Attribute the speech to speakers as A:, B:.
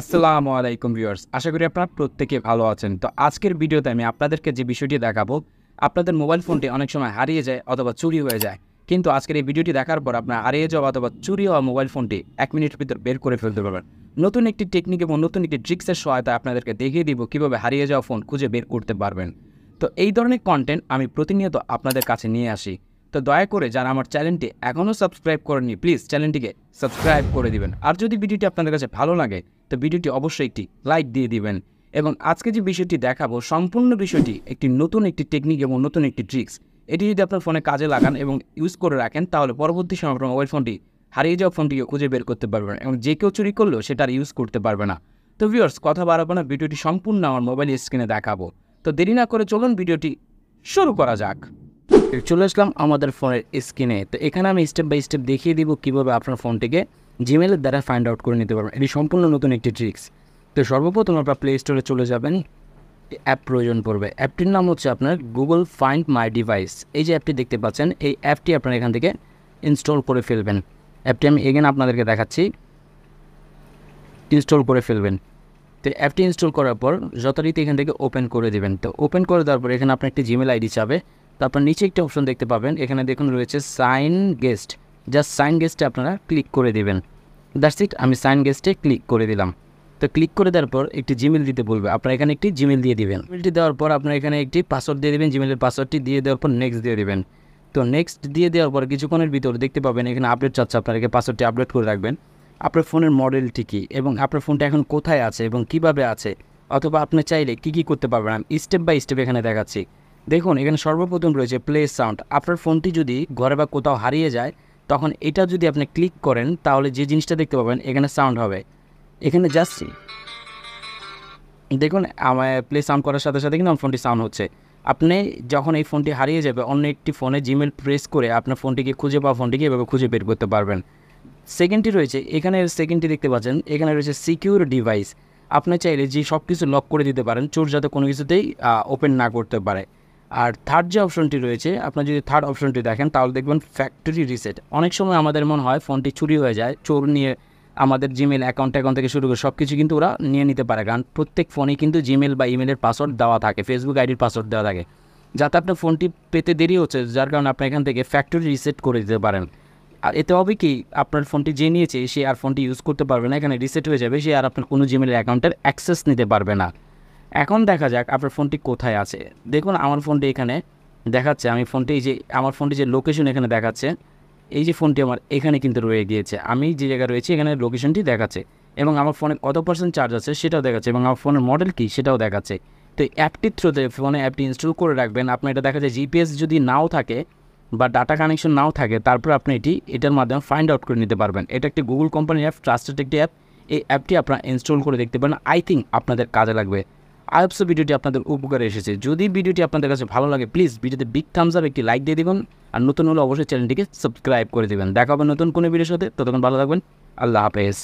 A: আসসালামু আলাইকুম ভিউয়ার্স আশা করি আপনারা প্রত্যেকে ভালো আছেন তো আজকের ভিডিওতে আমি আপনাদেরকে যে বিষয়টি দেখাবো আপনাদের মোবাইল ফোনটি অনেক সময় হারিয়ে যায় অথবা চুরি হয়ে যায় কিন্তু আজকের এই ভিডিওটি দেখার পর আপনার হারিয়ে যাওয়া অথবা চুরি হওয়া মোবাইল ফোনটি এক মিনিটের ভিতর বের করে ফেলতে পারবেন নতুন একটি টেকনিক এবং নতুন একটি ট্রিক্সের সহায়তা আপনাদেরকে দেখিয়ে দিব কীভাবে হারিয়ে যাওয়া ফোন খুঁজে বের করতে পারবেন তো এই ধরনের কন্টেন্ট আমি প্রতিনিয়ত আপনাদের কাছে নিয়ে আসি তো দয়া করে যারা আমার চ্যানেলটি এখনও সাবস্ক্রাইব করেনি প্লিজ চ্যানেলটিকে সাবস্ক্রাইব করে দিবেন আর যদি ভিডিওটি আপনাদের কাছে ভালো লাগে তো ভিডিওটি অবশ্যই একটি লাইক দিয়ে দিবেন এবং আজকে যে বিষয়টি দেখাবো সম্পূর্ণ বিষয়টি একটি নতুন একটি টেকনিক এবং নতুন একটি ট্রিক্স এটি যদি আপনার ফোনে কাজে লাগান এবং ইউজ করে রাখেন তাহলে পরবর্তী সময় আপনার মোবাইল ফোনটি হারিয়ে যাওয়া ফোনটিকে খুঁজে বের করতে পারবে না এবং যে কেউ চুরি করলেও সেটা আর ইউজ করতে পারবে না তো ভিওর্স কথা বাড়াবো না ভিডিওটি সম্পূর্ণ আমার মোবাইল স্ক্রিনে দেখাবো তো দেরি না করে চলুন ভিডিওটি শুরু করা যাক চলে আসলাম আমাদের ফোনের স্ক্রিনে তো এখানে আমি স্টেপ বাই স্টেপ দেখিয়ে দিব কীভাবে আপনার ফোনটিকে জিমেলের দ্বারা ফাইন্ড আউট করে নিতে পারবেন এটি সম্পূর্ণ নতুন একটি ট্রিক্স তো সর্বপ্রথম আপনার প্লে স্টোরে চলে যাবেন অ্যাপ প্রয়োজন পড়বে অ্যাপটির নাম হচ্ছে আপনার গুগল ফাইন্ড মাই ডিভাইস এই যে অ্যাপটি দেখতে পাচ্ছেন এই অ্যাপটি আপনার এখান থেকে ইনস্টল করে ফেলবেন অ্যাপটি আমি এগেন আপনাদেরকে দেখাচ্ছি ইনস্টল করে ফেলবেন তো অ্যাপটি ইনস্টল করার পর যথারীতি এখান থেকে ওপেন করে দেবেন তো ওপেন করে দেওয়ার পর এখানে আপনার একটি জিমেল আইডি চাবে তারপর নিচে একটি অপশন দেখতে পাবেন এখানে দেখুন রয়েছে সাইন গেস্ট জাস্ট সাইন গেস্টে আপনারা ক্লিক করে দেবেন দ্যাটস ইট আমি সাইন গেস্টে ক্লিক করে দিলাম তো ক্লিক করে দেওয়ার পর একটি জিমেল দিতে বলবে আপনারা এখানে একটি জিমেল দিয়ে দিবেন জিমেলটি দেওয়ার পর আপনার এখানে একটি পাসওয়ার্ড দিয়ে দেবেন জিমেলের পাসওয়ার্ডটি দিয়ে দেওয়ার পর নেক্সট দিয়ে দেবেন তো নেক্সট দিয়ে দেওয়ার পর কিছুক্ষণের ভিতরে দেখতে পাবেন এখানে আপডেট চাচ্ছে আপনাকে পাসওয়ার্ডটি আপডেট করে রাখবেন আপনার ফোনের মডেলটি কী এবং আপনার ফোনটা এখন কোথায় আছে এবং কিভাবে আছে অথবা আপনি চাইলে কি কি করতে পারবেন আমি স্টেপ বাই স্টেপ এখানে দেখাচ্ছি দেখুন এখানে সর্বপ্রথম রয়েছে প্লে সাউন্ড আপনার ফোনটি যদি ঘরে বা কোথাও হারিয়ে যায় তখন এটা যদি আপনি ক্লিক করেন তাহলে যে জিনিসটা দেখতে পাবেন এখানে সাউন্ড হবে এখানে জাস্ট দেখুন আমার প্লে সাউন্ড করার সাথে সাথে কিন্তু আমার ফোনটি সাউন্ড হচ্ছে আপনি যখন এই ফোনটি হারিয়ে যাবে অন্য একটি ফোনে জিমেল প্রেস করে আপনার ফোনটিকে খুঁজে পাওয়া ফোনটিকে এভাবে খুঁজে বের করতে পারবেন সেকেন্ডটি রয়েছে এখানে সেকেন্ডটি দেখতে পাচ্ছেন এখানে রয়েছে সিকিউর ডিভাইস আপনি চাইলে যে সব কিছু লক করে দিতে পারেন চোর যাতে কোনো কিছুতেই ওপেন না করতে পারে আর থার্ড যে অপশনটি রয়েছে আপনার যদি থার্ড অপশনটি দেখেন তাহলে দেখবেন ফ্যাক্টরি রিসেট অনেক সময় আমাদের মনে হয় ফোনটি চুরি হয়ে যায় চোর নিয়ে আমাদের জিমেল অ্যাকাউন্ট অ্যাকাউন্ট থেকে শুরু করে সব কিছু কিন্তু ওরা নিয়ে নিতে পারে কারণ প্রত্যেক ফোনে কিন্তু জিমেল বা ইমেলের পাসওয়ার্ড দেওয়া থাকে ফেসবুক আইডির পাসওয়ার্ড দেওয়া থাকে যাতে আপনার ফোনটি পেতে দেরি হচ্ছে যার কারণে আপনি এখান থেকে ফ্যাক্টরি রিসেট করে দিতে পারেন আর এতে হবে কি আপনার ফোনটি যে নিয়েছে সে আর ফোনটি ইউজ করতে পারবে না এখানে রিসেট হয়ে যাবে সে আর আপনার কোনো জিমেলের অ্যাকাউন্টের অ্যাক্সেস নিতে পারবে না এখন দেখা যাক আপনার ফোনটি কোথায় আছে দেখুন আমার ফোনটি এখানে দেখাচ্ছে আমি ফোনটি এই যে আমার ফোনটি যে লোকেশন এখানে দেখাচ্ছে এই যে ফোনটি আমার এখানে কিন্তু রয়ে গিয়েছে আমি যে জায়গায় রয়েছি এখানে লোকেশনটি দেখাচ্ছে এবং আমার ফোনে কত পার্সেন্ট চার্জ আছে সেটাও দেখাচ্ছে এবং আমার ফোনের মডেল কী সেটাও দেখাচ্ছে তো অ্যাপটির থ্রুতে ফোনে অ্যাপটি ইনস্টল করে রাখবেন আপনার এটা দেখা যায় জিপিএস যদি নাও থাকে বা ডাটা কানেকশন নাও থাকে তারপর আপনি এটি এটার মাধ্যমে ফাইন্ড আউট করে নিতে পারবেন এটা একটি গুগল কোম্পানির অ্যাপ ট্রাস্টেড একটি অ্যাপ এই অ্যাপটি আপনারা ইনস্টল করে দেখতে পারেন আই থিঙ্ক আপনাদের কাজে লাগবে আইপসো ভিডিওটি আপনাদের উপকারে এসেছে যদি ভিডিওটি আপনাদের কাছে ভালো লাগে প্লিজ ভিডিওতে বিগ থামস আপ একটি লাইক দিয়ে দেবেন আর নতুন হলে অবশ্যই চ্যানেলটিকে সাবস্ক্রাইব করে দেবেন দেখা হবে নতুন কোনো ভিডিওর সাথে ততক্ষণ ভালো থাকবেন আল্লাহ হাফেজ